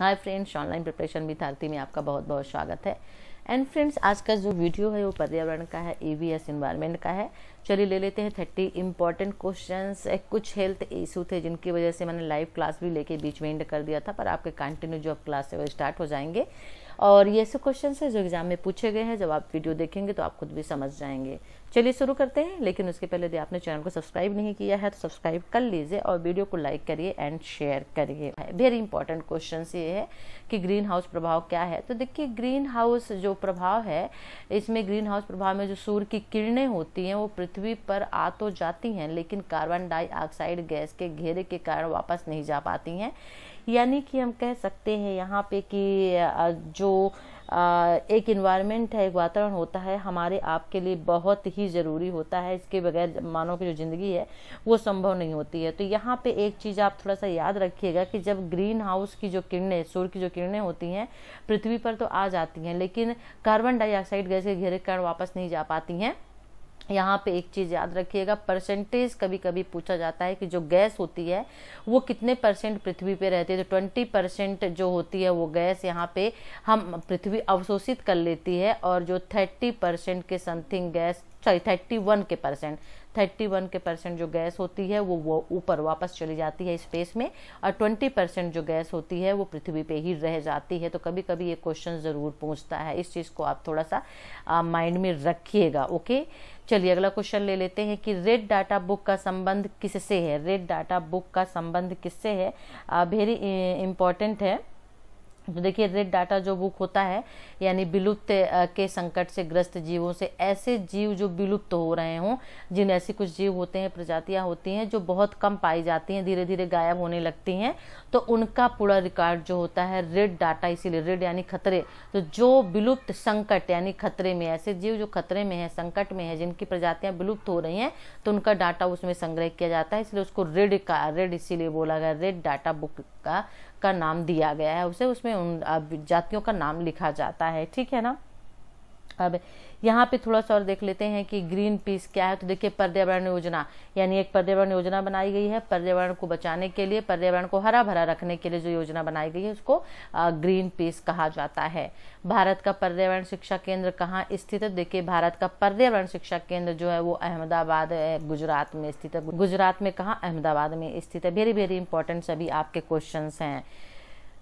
Hi friends online preparation भी आरती में आपका बहुत बहुत स्वागत है एंड फ्रेंड्स आज का जो वीडियो है वो पर्यावरण का है ईवीएस वी इन्वायरमेंट का है चलिए ले लेते हैं थर्टी इंपॉर्टेंट क्वेश्चन कुछ हेल्थ इशू थे जिनकी वजह से मैंने लाइव क्लास भी लेके बीच में एंड कर दिया था पर आपके कंटिन्यू जो अब क्लास है वो स्टार्ट हो जाएंगे और ये ऐसे क्वेश्चन है जो एग्जाम में पूछे गए हैं जब आप वीडियो देखेंगे तो आप खुद भी समझ जाएंगे चलिए शुरू करते हैं लेकिन उसके पहले यदि आपने चैनल को सब्सक्राइब नहीं किया है तो सब्सक्राइब कर लीजिए और वीडियो को लाइक करिए एंड शेयर करिए वेरी इंपॉर्टेंट क्वेश्चन ये है कि ग्रीन हाउस प्रभाव क्या है तो देखिए ग्रीन हाउस जो प्रभाव है इसमें ग्रीन हाउस प्रभाव में जो सूर्य की किरणें होती हैं वो पृथ्वी पर आ तो जाती हैं लेकिन कार्बन डाइऑक्साइड गैस के घेरे के कारण वापस नहीं जा पाती हैं यानी कि हम कह सकते हैं यहाँ पे कि जो एक इन्वायरमेंट है एक वातावरण होता है हमारे आपके लिए बहुत ही ज़रूरी होता है इसके बगैर मानव की जो ज़िंदगी है वो संभव नहीं होती है तो यहाँ पे एक चीज़ आप थोड़ा सा याद रखिएगा कि जब ग्रीन हाउस की जो किरणें सूर्य की जो किरणें होती हैं पृथ्वी पर तो आ जाती हैं लेकिन कार्बन डाइऑक्साइड गैस के घेरे कारण वापस नहीं जा पाती हैं यहाँ पे एक चीज़ याद रखिएगा परसेंटेज कभी कभी पूछा जाता है कि जो गैस होती है वो कितने परसेंट पृथ्वी पे रहती है तो ट्वेंटी परसेंट जो होती है वो गैस यहाँ पे हम पृथ्वी अवशोषित कर लेती है और जो थर्टी परसेंट के something gas sorry thirty one के परसेंट थर्टी वन के परसेंट जो गैस होती है वो वो ऊपर वापस चली जाती है स्पेस में और ट्वेंटी परसेंट जो गैस होती है वो पृथ्वी पे ही रह जाती है तो कभी कभी ये क्वेश्चन ज़रूर पूछता है इस चीज़ को आप थोड़ा सा माइंड में रखिएगा ओके चलिए अगला क्वेश्चन ले लेते हैं कि रेड डाटा बुक का संबंध किससे है रेड डाटा बुक का संबंध किससे है वेरी इम्पॉर्टेंट है देखिए रेड डाटा जो बुक होता है यानी विलुप्त के संकट से ग्रस्त जीवों से ऐसे जीव जो विलुप्त हो रहे हों जिन ऐसी कुछ जीव होते हैं प्रजातियां होती हैं जो बहुत कम पाई जाती हैं धीरे धीरे गायब होने लगती हैं तो उनका पूरा रिकॉर्ड जो होता है रेड डाटा इसीलिए रेड यानी खतरे तो जो विलुप्त संकट यानी खतरे में ऐसे जीव जो खतरे में है संकट में है जिनकी प्रजातियाँ विलुप्त हो रही हैं तो उनका डाटा उसमें संग्रह किया जाता है इसलिए उसको रेड का रेड इसीलिए बोला गया रेड डाटा बुक का का नाम दिया गया है उसे उसमें उन जातियों का नाम लिखा जाता है ठीक है ना अब यहाँ पे थोड़ा सा और देख लेते हैं कि ग्रीन पीस क्या है तो देखिए पर्यावरण योजना यानी एक पर्यावरण योजना बनाई गई है पर्यावरण को बचाने के लिए पर्यावरण को हरा भरा रखने के लिए जो योजना बनाई गई है उसको ग्रीन पीस कहा जाता है भारत का पर्यावरण शिक्षा केंद्र कहाँ स्थित है देखिए भारत का पर्यावरण शिक्षा केंद्र जो है वो अहमदाबाद गुजरात में स्थित है गुजरात में कहाँ अहमदाबाद में स्थित है वेरी वेरी इंपॉर्टेंट सभी आपके क्वेश्चन हैं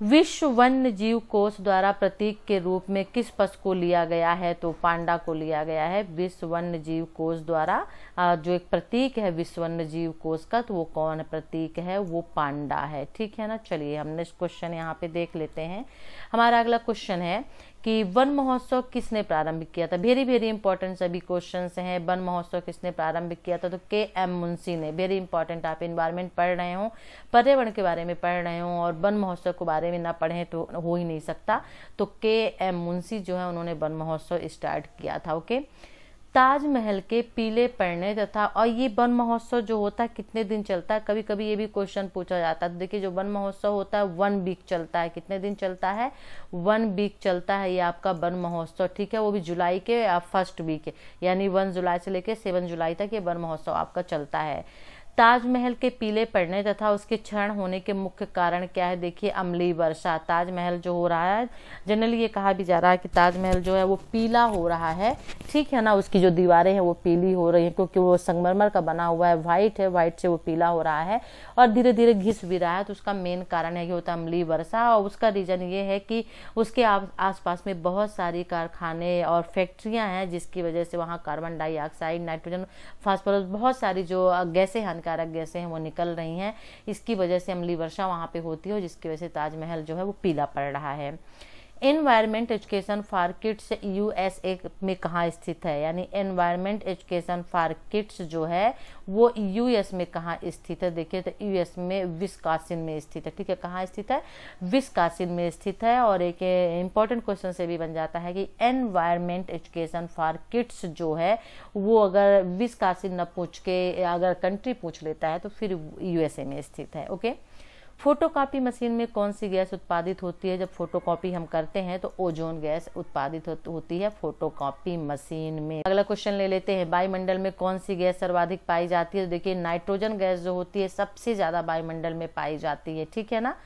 विश्व वन्य जीव कोष द्वारा प्रतीक के रूप में किस पशु को लिया गया है तो पांडा को लिया गया है विश्व वन्य जीव कोष द्वारा जो एक प्रतीक है विश्व वन्य जीव कोष का तो वो कौन प्रतीक है वो पांडा है ठीक है ना चलिए हमने इस क्वेश्चन यहाँ पे देख लेते हैं हमारा अगला क्वेश्चन है कि वन महोत्सव किसने प्रारंभ किया था वेरी वेरी इंपॉर्टेंट सभी क्वेश्चन हैं वन महोत्सव किसने प्रारंभ किया था तो के एम मुंशी ने वेरी इंपॉर्टेंट आप इन्वायरमेंट पढ़ रहे हो पर्यावरण के बारे में पढ़ रहे हो और वन महोत्सव के बारे में ना पढ़ें तो हो ही नहीं सकता तो के एम मुंशी जो है उन्होंने वन महोत्सव स्टार्ट किया था ओके okay? ताजमहल के पीले पड़ने तथा और ये वन महोत्सव जो होता है कितने दिन चलता है कभी कभी ये भी क्वेश्चन पूछा जाता है तो देखिए जो वन महोत्सव होता है वन वीक चलता है कितने दिन चलता है वन वीक चलता है ये आपका वन महोत्सव ठीक है वो भी जुलाई के फर्स्ट वीक यानी वन जुलाई से लेकर सेवन जुलाई तक ये वन महोत्सव आपका चलता है ताजमहल के पीले पड़ने तथा उसके क्षरण होने के मुख्य कारण क्या है देखिए अमली वर्षा ताजमहल जो हो रहा है जनरली ये कहा भी जा रहा है कि ताजमहल जो है वो पीला हो रहा है ठीक है ना उसकी जो दीवारें हैं वो पीली हो रही हैं क्योंकि वो संगमरमर का बना हुआ है वाइट है वाइट से वो पीला हो रहा है और धीरे धीरे घिस भी रहा है तो उसका मेन कारण है ये होता है अमली वर्षा और उसका रीज़न ये है कि उसके आसपास में बहुत सारी कारखाने और फैक्ट्रियाँ हैं जिसकी वजह से वहाँ कार्बन डाइऑक्साइड नाइट्रोजन फॉस्फोरस बहुत सारी जो गैसें कारक गैसें हैं वो निकल रही हैं इसकी वजह से अमली वर्षा वहाँ पे होती है हो, जिसकी वजह से ताजमहल जो है वो पीला पड़ रहा है environment education for kids USA में कहाँ स्थित है यानी एनवायरमेंट एजुकेशन फॉर किड्स जो है वो यूएस में कहाँ स्थित है देखिए तो यूएस में विस्कासिन में स्थित है ठीक है कहाँ स्थित है विस्कासिन में स्थित है और एक इम्पॉर्टेंट क्वेश्चन से भी बन जाता है कि एनवायरमेंट एजुकेशन फॉर किड्स जो है वो अगर विस्कासिन न पूछ के अगर कंट्री पूछ लेता है तो फिर यूएसए में स्थित है ओके okay? फोटोकॉपी मशीन में कौन सी गैस उत्पादित होती है जब फोटोकॉपी हम करते हैं तो ओजोन गैस उत्पादित होती है फोटोकॉपी मशीन में अगला क्वेश्चन ले लेते हैं वायुमंडल में कौन सी गैस सर्वाधिक पाई जाती है तो देखिए नाइट्रोजन गैस जो होती है सबसे ज़्यादा वायुमंडल में पाई जाती है ठीक है ना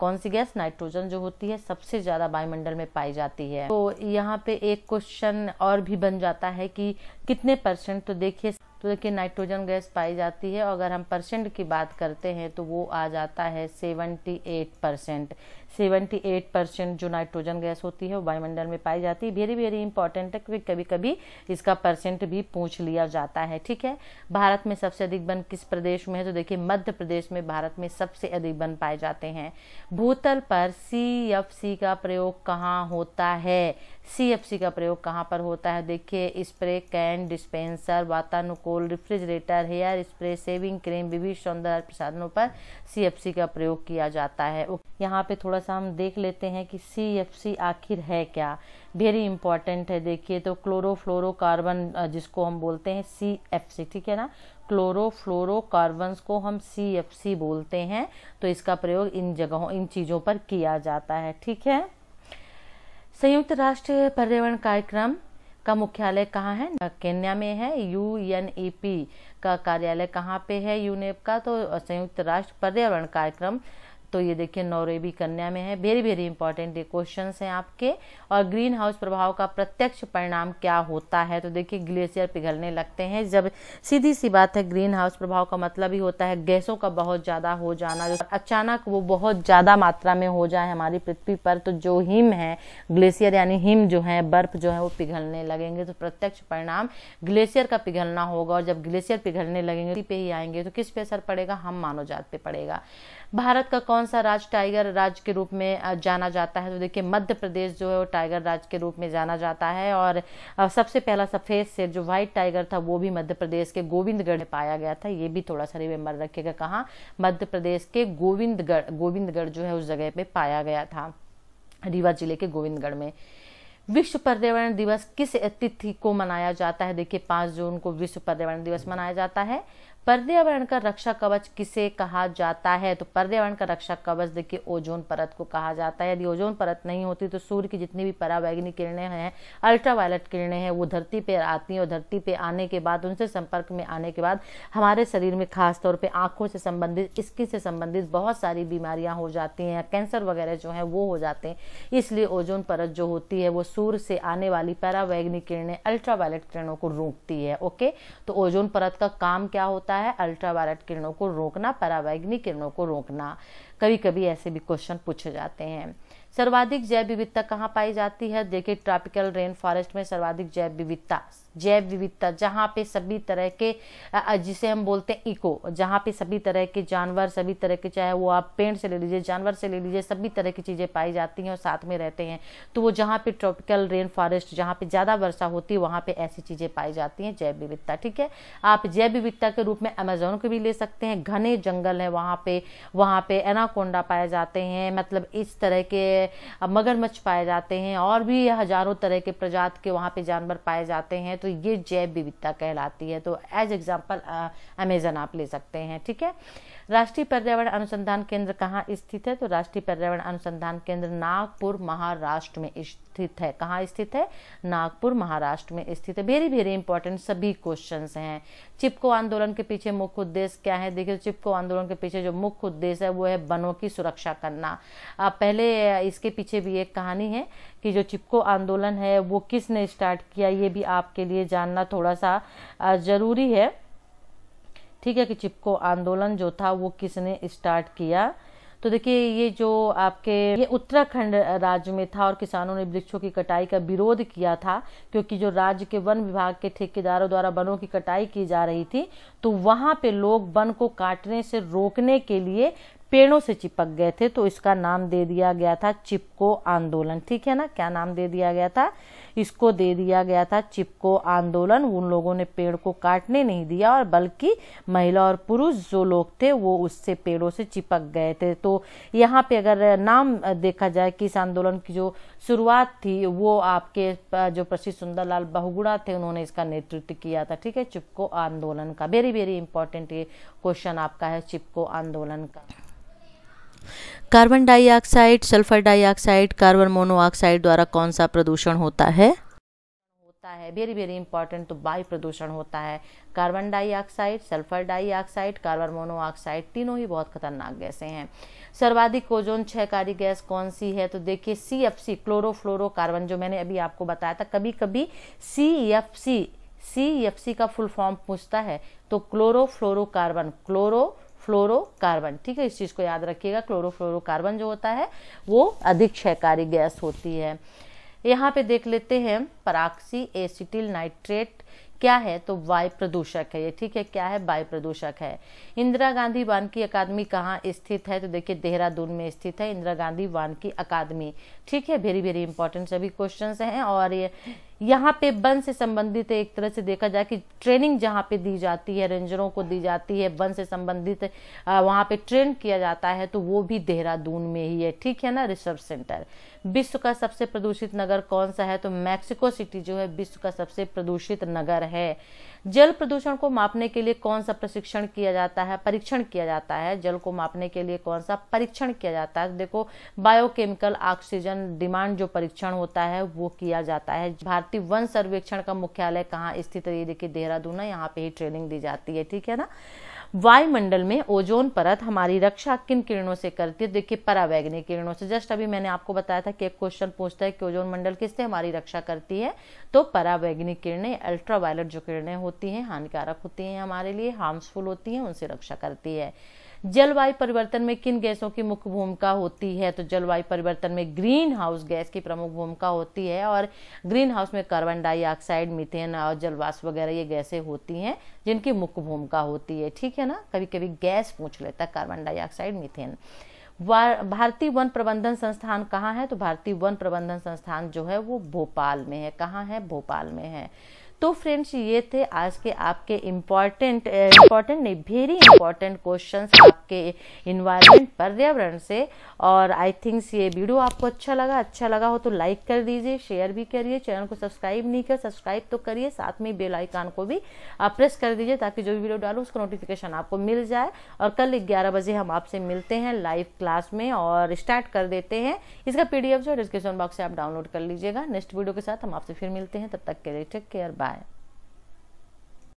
कौन सी गैस नाइट्रोजन जो होती है सबसे ज़्यादा वायुमंडल में पाई जाती है तो यहाँ पे एक क्वेश्चन और भी बन जाता है कि कितने परसेंट तो देखिए तो देखिए नाइट्रोजन गैस पाई जाती है और अगर हम परसेंट की बात करते हैं तो वो आ जाता है seventy eight percent seventy eight percent जो नाइट्रोजन गैस होती है वो वायुमंडल में पाई जाती है वेरी वेरी इंपॉर्टेंट है क्योंकि कभी कभी इसका परसेंट भी पूछ लिया जाता है ठीक है भारत में सबसे अधिक वन किस प्रदेश में है तो देखिए मध्य प्रदेश में भारत में सबसे अधिक वन पाए जाते हैं भूतल पर सी एफ सी का प्रयोग कहाँ होता है सी एफ सी का प्रयोग कहाँ पर होता है देखिए स्प्रे कैन डिस्पेंसर वातानुकूल refrigerator hair spray shaving cream विभिन्न सौंदर्य प्रसाधनों पर सी एफ सी का प्रयोग किया जाता है यहाँ पे थोड़ा थोड़ा सा हम देख लेते हैं कि सी एफ सी आखिर है क्या वेरी इंपॉर्टेंट है देखिए तो क्लोरोफ्लोरोकार्बन जिसको हम बोलते हैं सी एफ सी ठीक है ना क्लोरोफ्लोरोकार्बन्स को हम सी एफ सी बोलते हैं तो इसका प्रयोग इन जगहों इन चीज़ों पर किया जाता है ठीक है संयुक्त राष्ट्र पर्यावरण कार्यक्रम का मुख्यालय कहाँ है केन्या में है यू एन ई पी का कार्यालय कहाँ पे है यूनेप e का तो संयुक्त राष्ट्र पर्यावरण कार्यक्रम तो ये देखिए नौरेबी कन्या में है वेरी वेरी इंपॉर्टेंट ये क्वेश्चन हैं आपके और ग्रीन हाउस प्रभाव का प्रत्यक्ष परिणाम क्या होता है तो देखिए ग्लेशियर पिघलने लगते हैं जब सीधी सी बात है ग्रीन हाउस प्रभाव का मतलब ही होता है गैसों का बहुत ज़्यादा हो जाना जो अचानक वो बहुत ज़्यादा मात्रा में हो जाए हमारी पृथ्वी पर तो जो हिम है ग्लेशियर यानी हिम जो है बर्फ जो है वो पिघलने लगेंगे तो प्रत्यक्ष परिणाम ग्लेशियर का पिघलना होगा और जब ग्लेशियर पिघलने लगेंगे पे ही आएंगे तो किस पे असर पड़ेगा हम मानव जात पे पड़ेगा भारत का कौन कौन सा राज्य टाइगर राज्य के रूप में जाना जाता है तो देखिए मध्य प्रदेश जो है वो टाइगर राज्य के रूप में जाना जाता है और सबसे पहला सफ़ेद शेर जो व्हाइट टाइगर था वो भी मध्य प्रदेश के गोविंदगढ़ में पाया गया था ये भी थोड़ा सा रिमेम्बर रखेगा कहाँ मध्य प्रदेश के गोविंदगढ़ गोविंदगढ़ जो है उस जगह पर पाया गया था रीवा जिले के गोविंदगढ़ में विश्व पर्यावरण दिवस किस तिथि को मनाया जाता है देखिए पांच जून को विश्व पर्यावरण दिवस मनाया जाता है पर्यावरण का रक्षा कवच किसे कहा जाता है तो पर्यावरण का रक्षा कवच देखिए ओजोन परत को कहा जाता है यदि ओजोन परत नहीं होती तो सूर्य की जितनी भी परावैग्निक किरणें हैं अल्ट्रावायलेट किरणें हैं वो धरती पर आती हैं और धरती पर आने के बाद उनसे संपर्क में आने के बाद हमारे शरीर में खासतौर पर आंखों से संबंधित स्किन से संबंधित बहुत सारी बीमारियां हो जाती हैं कैंसर वगैरह जो है वो हो जाते हैं इसलिए ओजोन परत जो होती है वो सूर्य से आने वाली पैरावैग्निक किरणें अल्ट्रावायलेट किरणों को रोकती है ओके तो ओजोन परत का काम क्या होता है है अल्ट्रावायलेट किरणों को रोकना परावैग्निक किरणों को रोकना कभी कभी ऐसे भी क्वेश्चन पूछे जाते हैं सर्वाधिक जैव विविधता कहाँ पाई जाती है देखिए ट्रॉपिकल रेन फॉरेस्ट में सर्वाधिक जैव विविधता जैव विविधता जहाँ पे सभी तरह के जिसे हम बोलते हैं इको जहाँ पे सभी तरह के जानवर सभी तरह के चाहे वो आप पेड़ से ले लीजिए जानवर से ले लीजिए सभी तरह की चीज़ें पाई जाती हैं और साथ में रहते हैं तो वो जहाँ पे ट्रॉपिकल रेन फॉरेस्ट जहाँ पे ज़्यादा वर्षा होती है वहाँ पे ऐसी चीज़ें पाई जाती हैं जैव विविधता ठीक है आप जैव विविधता के रूप में अमेजोन को भी ले सकते हैं घने जंगल है वहाँ पे वहाँ पे एना एनाकोंडा पाए जाते हैं मतलब इस तरह के मगरमच्छ पाए जाते हैं और भी हजारों तरह के प्रजात के वहाँ पे जानवर पाए जाते हैं तो ये जैव विविधता कहलाती है तो एज एग्जाम्पल अमेजन आप ले सकते हैं ठीक है राष्ट्रीय पर्यावरण अनुसंधान केंद्र कहाँ स्थित है तो राष्ट्रीय पर्यावरण अनुसंधान केंद्र नागपुर महाराष्ट्र में स्थित है कहाँ स्थित है नागपुर महाराष्ट्र में स्थित है वेरी वेरी इंपॉर्टेंट सभी क्वेश्चन हैं चिपको आंदोलन के पीछे मुख्य उद्देश्य क्या है देखिए चिपको आंदोलन के पीछे जो मुख्य उद्देश्य है वो है वनों की सुरक्षा करना पहले इसके पीछे भी एक कहानी है कि जो चिपको आंदोलन है वो किसने स्टार्ट किया ये भी आपके लिए जानना थोड़ा सा ज़रूरी है ठीक है कि चिपको आंदोलन जो था वो किसने स्टार्ट किया तो देखिए ये जो आपके ये उत्तराखंड राज्य में था और किसानों ने वृक्षों की कटाई का विरोध किया था क्योंकि जो राज्य के वन विभाग के ठेकेदारों द्वारा वनों की कटाई की जा रही थी तो वहाँ पे लोग वन को काटने से रोकने के लिए पेड़ों से चिपक गए थे तो इसका नाम दे दिया गया था चिपको आंदोलन ठीक है ना क्या नाम दे दिया गया था इसको दे दिया गया था चिपको आंदोलन उन लोगों ने पेड़ को काटने नहीं दिया और बल्कि महिला और पुरुष जो लोग थे वो उससे पेड़ों से चिपक गए थे तो यहाँ पे अगर नाम देखा जाए कि इस आंदोलन की जो शुरुआत थी वो आपके जो प्रसिद्ध सुंदरलाल बहुगुड़ा थे उन्होंने इसका नेतृत्व किया था ठीक है चिपको आंदोलन का वेरी वेरी इंपॉर्टेंट ये क्वेश्चन आपका है चिपको आंदोलन का carbon dioxide sulphur dioxide carbon monoxide द्वारा कौन सा प्रदूषण होता है होता है वेरी वेरी इंपॉर्टेंट तो वायु प्रदूषण होता है carbon dioxide sulphur dioxide carbon monoxide तीनों ही बहुत खतरनाक गैसें हैं सर्वाधिक ओजोन कार्य गैस कौन सी है तो देखिए सी एफ सी फ्लोरो कार्बन जो मैंने अभी आपको बताया था कभी कभी C F C C F C का फुल फॉर्म पूछता है तो chlorofluorocarbon chloro, fluoro carbon, chloro fluorocarbon ठीक है इस चीज़ को याद रखिएगा फ्लोरोकार्बन जो होता है वो अधिक क्षयकारी गैस होती है यहाँ पे देख लेते हैं पराक्सी एसिटिल नाइट्रेट क्या है तो वायु प्रदूषक है ये ठीक है क्या है वायु प्रदूषक है इंदिरा गांधी वानकी अकादमी कहाँ स्थित है तो देखिए देहरादून में स्थित है इंदिरा गांधी वानकी अकादमी ठीक है वेरी वेरी इंपॉर्टेंट सभी क्वेश्चन हैं और ये यहाँ पे वन से संबंधित एक तरह से देखा जाए कि ट्रेनिंग जहाँ पे दी जाती है रेंजरों को दी जाती है वन से संबंधित वहाँ पे ट्रेन किया जाता है तो वो भी देहरादून में ही है ठीक है ना रिसर्च सेंटर विश्व का सबसे प्रदूषित नगर कौन सा है तो मैक्सिको सिटी जो है विश्व का सबसे प्रदूषित नगर है जल प्रदूषण को मापने के लिए कौन सा प्रशिक्षण किया जाता है परीक्षण किया जाता है जल को मापने के लिए कौन सा परीक्षण किया जाता है देखो बायोकेमिकल ऑक्सीजन डिमांड जो परीक्षण होता है वो किया जाता है भारत भारतीय वन सर्वेक्षण का मुख्यालय कहाँ स्थित है ये देखिए देहरादून ना यहाँ पे ही ट्रेनिंग दी जाती है ठीक है ना वायुमंडल में ओजोन परत हमारी रक्षा किन किरणों से करती है देखिए परावैग्निक किरणों से जस्ट अभी मैंने आपको बताया था कि एक क्वेश्चन पूछता है कि ओजोन मंडल किससे हमारी रक्षा करती है तो परावैग्निक किरणें अल्ट्रावायलेट जो किरणें होती हैं हानिकारक होती हैं हमारे लिए हार्मफुल होती हैं उनसे रक्षा करती है जलवायु परिवर्तन में किन गैसों की मुख्य भूमिका होती है तो जलवायु परिवर्तन में ग्रीन हाउस गैस की प्रमुख भूमिका होती है और ग्रीन हाउस में कार्बन डाइऑक्साइड मिथेन और जलवाष्प वगैरह ये गैसें होती हैं जिनकी मुख्य भूमिका होती है ठीक है ना कभी कभी गैस पूछ लेता है कार्बन डाइऑक्साइड मिथेन भारतीय वन प्रबंधन संस्थान कहाँ है तो भारतीय वन प्रबंधन संस्थान जो है वो भोपाल में है कहाँ है भोपाल में है तो फ्रेंड्स ये थे आज के आपके इम्पॉर्टेंट इम्पॉर्टेंट eh, नहीं वेरी इंपॉर्टेंट क्वेश्चन आपके इन्वायरमेंट पर्यावरण से और आई थिंक ये वीडियो आपको अच्छा लगा अच्छा लगा हो तो लाइक कर दीजिए शेयर भी करिए चैनल को सब्सक्राइब नहीं कर सब्सक्राइब तो करिए साथ में बेल आइकन को भी आप प्रेस कर दीजिए ताकि जो भी वीडियो डालूँ उसका नोटिफिकेशन आपको मिल जाए और कल ग्यारह बजे हम आपसे मिलते हैं लाइव क्लास में और स्टार्ट कर देते हैं इसका पीडीएफ जो डिस्क्रिप्शन बॉक्स से आप डाउनलोड कर लीजिएगा नेक्स्ट वीडियो के साथ हम आपसे फिर मिलते हैं तब तक के लिए टेक केयर बाय